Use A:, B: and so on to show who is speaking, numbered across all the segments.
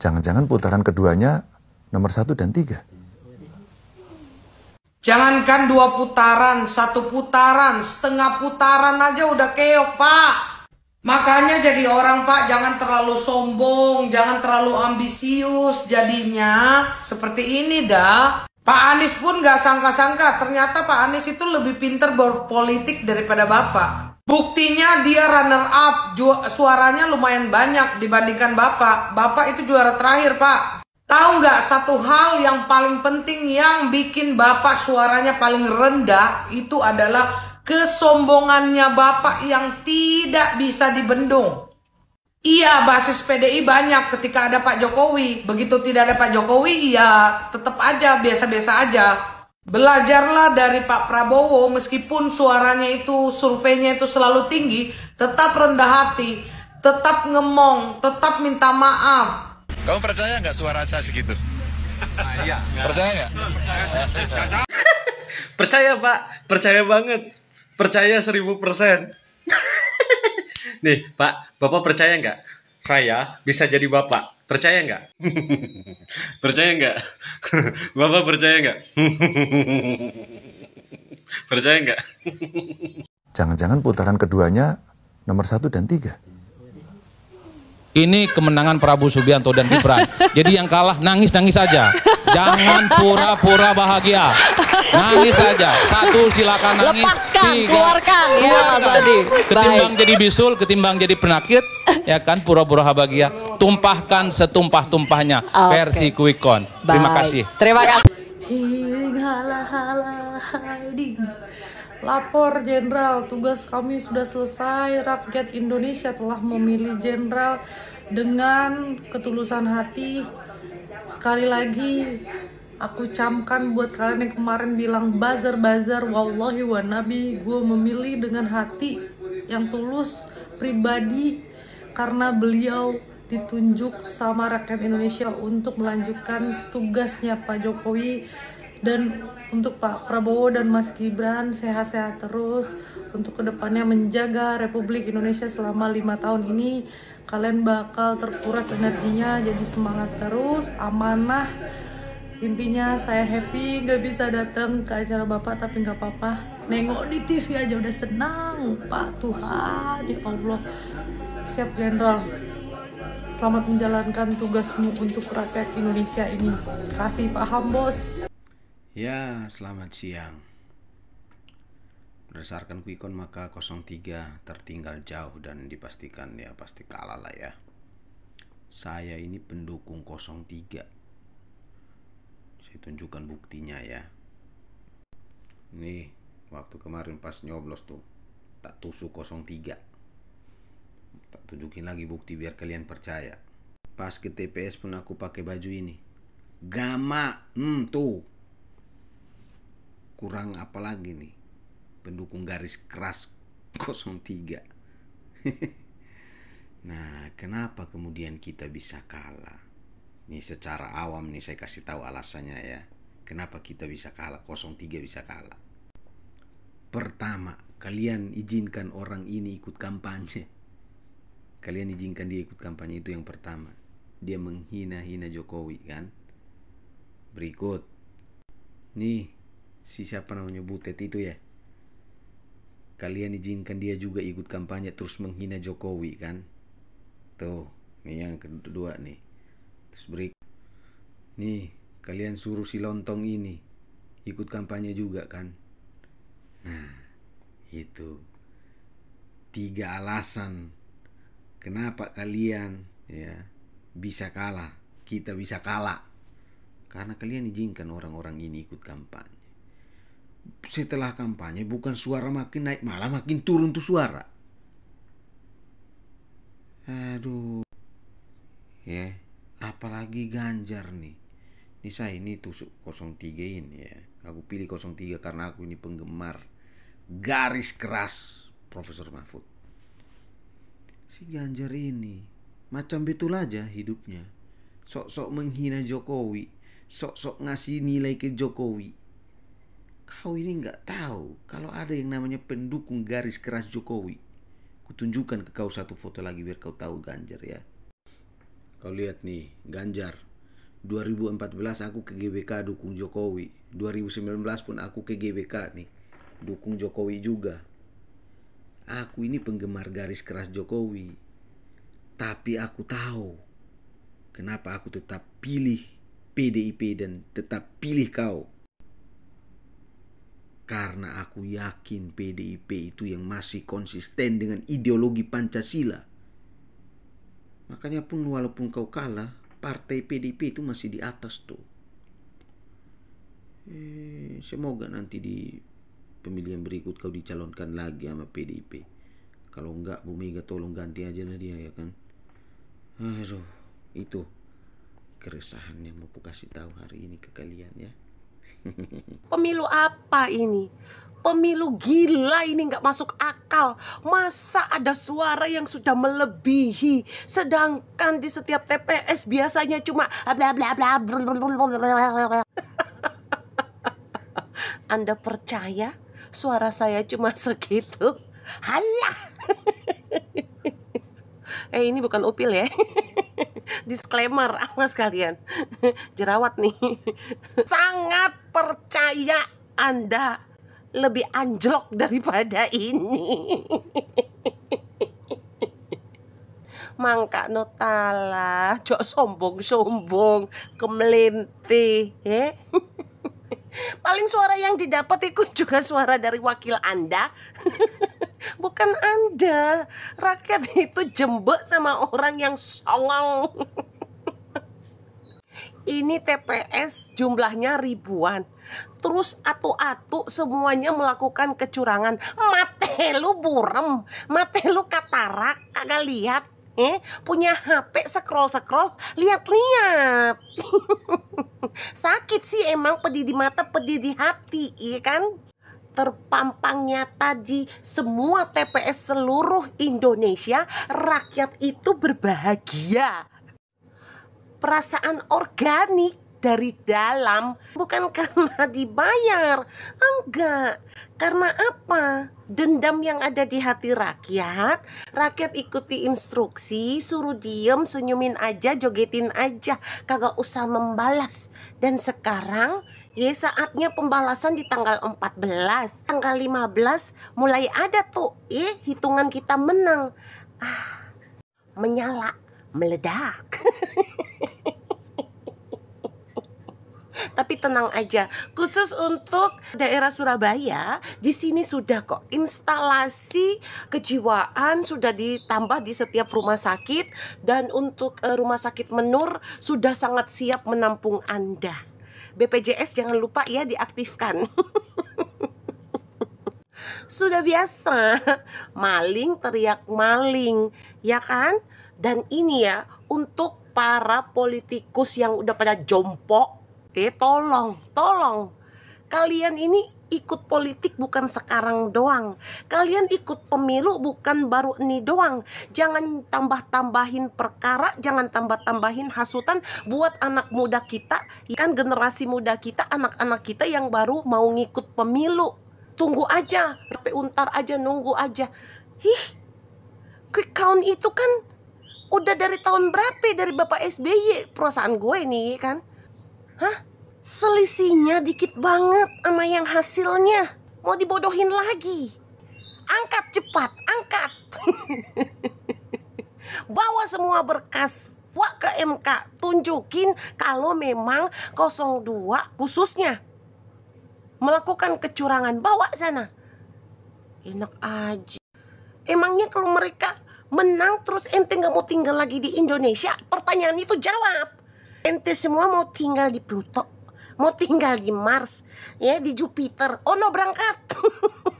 A: Jangan-jangan putaran keduanya nomor satu dan tiga.
B: Jangankan dua putaran, satu putaran, setengah putaran aja udah keok, Pak. Makanya jadi orang, Pak, jangan terlalu sombong, jangan terlalu ambisius. Jadinya seperti ini, dah. Pak Anies pun gak sangka-sangka, ternyata Pak Anies itu lebih pinter berpolitik daripada Bapak. Buktinya dia runner up, suaranya lumayan banyak dibandingkan Bapak. Bapak itu juara terakhir, Pak. Tahu nggak satu hal yang paling penting yang bikin Bapak suaranya paling rendah itu adalah kesombongannya Bapak yang tidak bisa dibendung. Iya, basis PDI banyak ketika ada Pak Jokowi. Begitu tidak ada Pak Jokowi, ya tetap aja biasa-biasa aja. Belajarlah dari Pak Prabowo meskipun suaranya itu surveinya itu selalu tinggi, tetap rendah hati, tetap ngemong, tetap minta maaf. Kamu percaya nggak suara saya
C: segitu? Iya. percaya nggak? percaya Pak, percaya banget, percaya seribu persen. Nih Pak, Bapak percaya nggak? saya bisa jadi bapak. Percaya nggak? percaya nggak? bapak percaya nggak? percaya nggak?
A: Jangan-jangan putaran keduanya nomor satu dan tiga. Ini kemenangan Prabowo Subianto dan Gibran.
C: Jadi yang kalah nangis-nangis aja. Jangan pura-pura bahagia. Nangis saja. Satu silakan
A: nangis. Lepaskan, tiga. keluarkan ya Mas Ketimbang
C: Baik. jadi bisul, ketimbang jadi penakit, ya kan pura-pura bahagia. Tumpahkan setumpah-tumpahnya ah, okay. versi Quick Terima kasih. Terima
A: kasih. Lapor Jenderal, tugas kami sudah selesai. Rakyat Indonesia telah memilih Jenderal dengan ketulusan hati sekali lagi aku camkan buat kalian yang kemarin bilang bazar-bazar wallahi wa nabi gue memilih dengan hati yang tulus pribadi karena beliau ditunjuk sama rakyat Indonesia untuk melanjutkan tugasnya Pak Jokowi dan untuk Pak Prabowo dan Mas Gibran sehat-sehat terus untuk kedepannya menjaga Republik Indonesia selama lima tahun ini kalian bakal terkuras energinya jadi semangat terus amanah intinya saya happy nggak bisa datang ke acara bapak tapi nggak apa-apa nengok di TV aja udah senang pak Tuhan ya Allah siap jenderal selamat menjalankan tugasmu untuk rakyat Indonesia ini kasih paham bos
C: ya selamat siang berdasarkan Quickon maka 03 tertinggal jauh dan dipastikan ya pasti kalah lah ya saya ini pendukung 03 saya tunjukkan buktinya ya nih waktu kemarin pas nyoblos tuh tak tusuk 03 tak tunjukin lagi bukti biar kalian percaya pas ke TPS pun aku pakai baju ini gama hmm tuh kurang apa lagi nih pendukung garis keras 03 nah kenapa kemudian kita bisa kalah ini secara awam nih saya kasih tahu alasannya ya kenapa kita bisa kalah 03 bisa kalah pertama kalian izinkan orang ini ikut kampanye kalian izinkan dia ikut kampanye itu yang pertama dia menghina-hina Jokowi kan berikut nih si siapa namanya Butet itu ya kalian izinkan dia juga ikut kampanye terus menghina Jokowi kan tuh nih yang kedua nih terus break nih kalian suruh si lontong ini ikut kampanye juga kan nah itu tiga alasan kenapa kalian ya bisa kalah kita bisa kalah karena kalian izinkan orang-orang ini ikut kampanye setelah kampanye bukan suara makin naik malah makin turun tuh suara. Aduh. Ya, apalagi Ganjar nih. Ini saya ini tusuk 03 ini ya. Aku pilih 03 karena aku ini penggemar garis keras Profesor Mahfud. Si Ganjar ini macam betul aja hidupnya. Sok-sok menghina Jokowi, sok-sok ngasih nilai ke Jokowi, Kau ini nggak tahu kalau ada yang namanya pendukung garis keras Jokowi. Kutunjukkan ke kau satu foto lagi biar kau tahu Ganjar ya. Kau lihat nih, Ganjar. 2014 aku ke GBK dukung Jokowi. 2019 pun aku ke GBK nih. Dukung Jokowi juga. Aku ini penggemar garis keras Jokowi. Tapi aku tahu kenapa aku tetap pilih PDIP dan tetap pilih kau. Karena aku yakin PDIP itu yang masih konsisten dengan ideologi Pancasila. Makanya pun walaupun kau kalah, partai PDIP itu masih di atas tuh. Eh, semoga nanti di pemilihan berikut kau dicalonkan lagi sama PDIP. Kalau enggak Bu Mega tolong ganti aja lah dia ya kan. Aduh, itu keresahan yang mau aku kasih tahu hari ini ke kalian ya.
D: Pemilu apa ini? Pemilu gila ini nggak masuk akal. Masa ada suara yang sudah melebihi, sedangkan di setiap TPS biasanya cuma bla bla bla. Anda percaya suara saya cuma segitu? Halah. eh ini bukan upil ya disclaimer awas sekalian? jerawat nih sangat percaya anda lebih anjlok daripada ini mangka notala jok sombong sombong kemelinti ya paling suara yang didapat itu juga suara dari wakil anda bukan Anda. Rakyat itu jembek sama orang yang songong. Ini TPS jumlahnya ribuan. Terus atu-atu semuanya melakukan kecurangan. Mate lu burem, mate lu katarak, kagak lihat. Eh, punya HP scroll-scroll, lihat-lihat. Sakit sih emang pedih di mata, pedih di hati, iya kan? terpampang nyata di semua TPS seluruh Indonesia, rakyat itu berbahagia. Perasaan organik dari dalam bukan karena dibayar enggak karena apa dendam yang ada di hati rakyat rakyat ikuti instruksi suruh diem senyumin aja jogetin aja kagak usah membalas dan sekarang Ya saatnya pembalasan di tanggal 14 Tanggal 15 mulai ada tuh ya hitungan kita menang ah, Menyala, meledak tapi tenang aja. Khusus untuk daerah Surabaya, di sini sudah kok instalasi kejiwaan sudah ditambah di setiap rumah sakit dan untuk eh, rumah sakit menur sudah sangat siap menampung Anda. BPJS jangan lupa ya diaktifkan. Sudah biasa, maling teriak maling, ya kan? Dan ini ya untuk para politikus yang udah pada jompo, eh tolong, tolong. Kalian ini ikut politik bukan sekarang doang. Kalian ikut pemilu bukan baru ini doang. Jangan tambah-tambahin perkara, jangan tambah-tambahin hasutan buat anak muda kita, kan generasi muda kita, anak-anak kita yang baru mau ngikut pemilu. Tunggu aja, tapi untar aja, nunggu aja. Hih, quick count itu kan udah dari tahun berapa ya dari Bapak SBY? perusahaan gue nih kan. Hah? Selisihnya dikit banget sama yang hasilnya. Mau dibodohin lagi. Angkat cepat, angkat. Bawa semua berkas. Wah ke MK, tunjukin kalau memang 02 khususnya melakukan kecurangan. Bawa sana. Enak aja. Emangnya kalau mereka menang terus ente nggak mau tinggal lagi di Indonesia? Pertanyaan itu jawab. Ente semua mau tinggal di Pluto mau tinggal di Mars ya di Jupiter oh no berangkat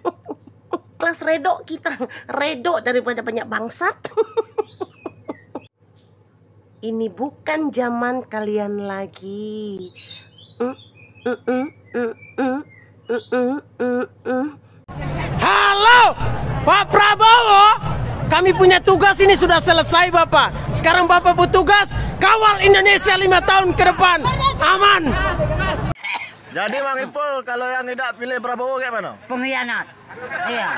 D: kelas redo kita redo daripada banyak bangsat ini bukan zaman kalian lagi mm, mm, mm, halo Pak Prabowo kami punya tugas ini sudah selesai Bapak sekarang Bapak bertugas kawal Indonesia lima tahun ke depan aman
C: jadi Bang Ipul kalau yang tidak pilih Prabowo kayak mana?
D: Pengkhianat. Iya.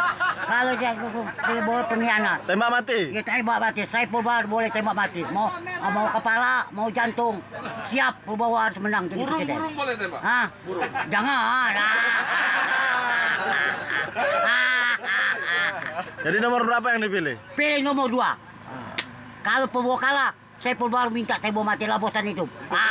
D: Kalau dia pilih Prabowo pengkhianat. Tembak mati. Ya tembak mati. Saya Purbawa boleh tembak mati. Mau mau kepala, mau jantung. Siap Prabowo harus menang jadi presiden. Burung-burung
B: boleh tembak. Hah? Burung. Jangan.
D: Ah.
C: Jadi nomor berapa yang dipilih?
A: Pilih nomor dua. Kalau Prabowo kalah, saya baru minta tembak mati bosan itu. Ah.